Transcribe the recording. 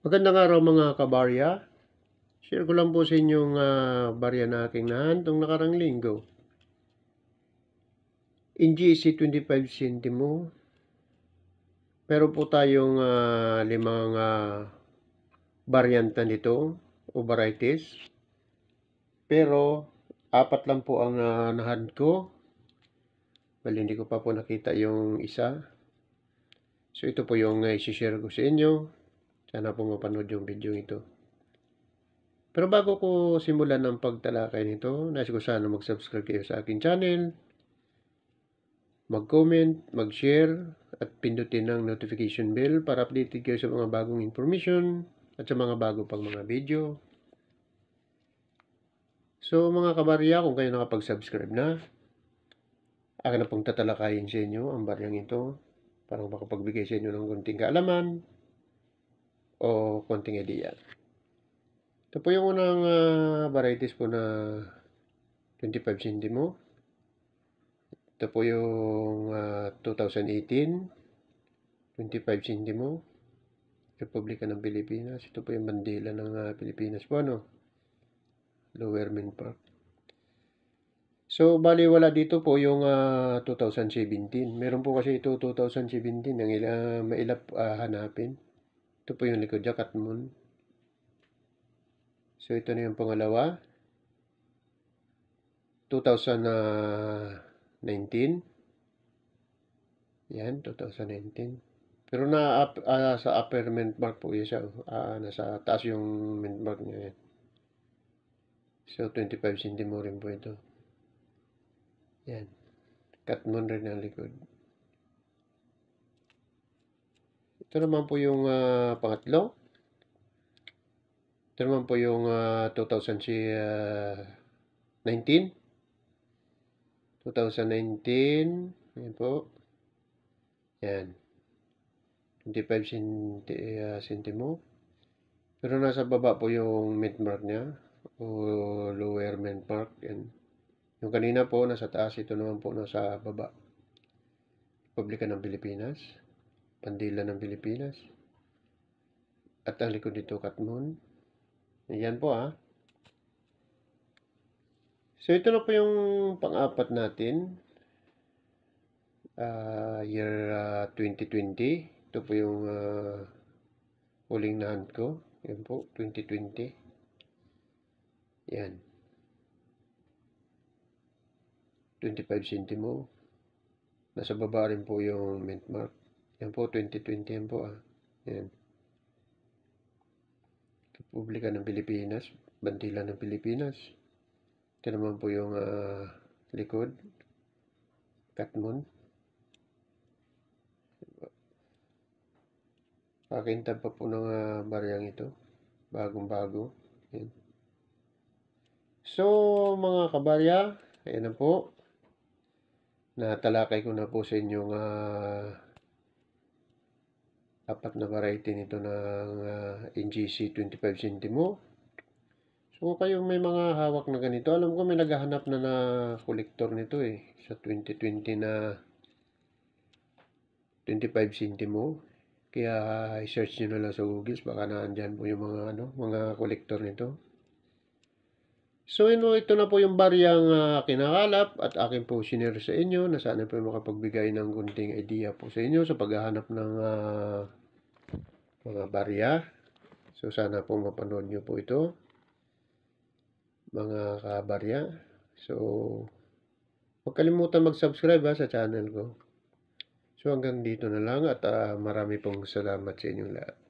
Magandang araw mga kabarya. Share ko lang po sa inyong uh, barya na aking nahantong nakarang linggo. In GC e 25 centimo, meron po tayong uh, limang uh, ah, varianta nito o varieties. Pero apat lang po ang uh, nahand ko. Well, hindi ko pa po nakita yung isa. So ito po yung uh, isi-share ko sa inyo. Sana po mapanood yung video ito. Pero bago ko simulan ng pagtalakay nito, nais ko sana mag-subscribe kayo sa akin channel, mag-comment, mag-share, at pindutin ang notification bell para updated kayo sa mga bagong information at sa mga bago pang mga video. So mga kabarya, kung kayo nakapag-subscribe na, akin na pong tatalakayin sa inyo ang baryang ito para makapagbigay sa inyo ng konting kaalaman o konting idea. Ito po yung unang uh, varieties po na 25 centimo. Ito po yung uh, 2018, 25 centimo. Republika ng Pilipinas. Ito po yung bandila ng uh, Pilipinas po, ano? Lower Main Park. So, bali wala dito po yung uh, ah, 2017. Meron po kasi ito 2017 ang ila, mailap uh, hanapin. Ito po yung likod niya, moon. So, ito na yung pangalawa. 2019. Yan, 2019. Pero na up, uh, ah, sa upper mint mark po yun siya. Uh, nasa taas yung mint mark niya yan. So, 25 cm rin po ito. Yan. Cut moon rin ang likod. Ito naman po yung uh, pangatlo. Ito naman po yung uh, 2019. 2019. Ayan po. Ayan. 25 senti, uh, sentimo. Pero nasa baba po yung mid mark niya o lower mid mark. Ayan. Yung kanina po nasa taas, ito naman po nasa baba. Republika ng Pilipinas. Pandila ng Pilipinas. At ang likod nito, Katmon. Ayan po ah. So ito na po yung pang-apat natin. Uh, year uh, ah, 2020. Ito po yung uh, huling nahan ko. Yan po, 2020. Yan. 25 centimo. Nasa baba rin po yung mint mark. Yan po, 2020 yan po ah. Yan. Republika ng Pilipinas, bandila ng Pilipinas. Ito naman po yung uh, likod. Katmon. Pakintab pa po ng uh, baryang ito. Bagong-bago. So, mga kabarya, ayan na po. Natalakay ko na po sa inyong uh, apat na variety nito ng uh, NGC 25 centimo. So kung kayo may mga hawak na ganito, alam ko may naghahanap na na collector nito eh sa 2020 na 25 centimo. Kaya ah, i-search niyo na lang sa Google baka naandyan po yung mga ano, mga collector nito. So you know, ito na po yung bariyang uh, ah, kinakalap at akin po sinare sa inyo na sana po makapagbigay ng kunting idea po sa inyo sa paghahanap ng uh, mga barya. So sana po mapanood nyo po ito. Mga kabarya. So huwag kalimutan mag-subscribe ha, sa channel ko. So hanggang dito na lang at uh, marami pong salamat sa inyong lahat.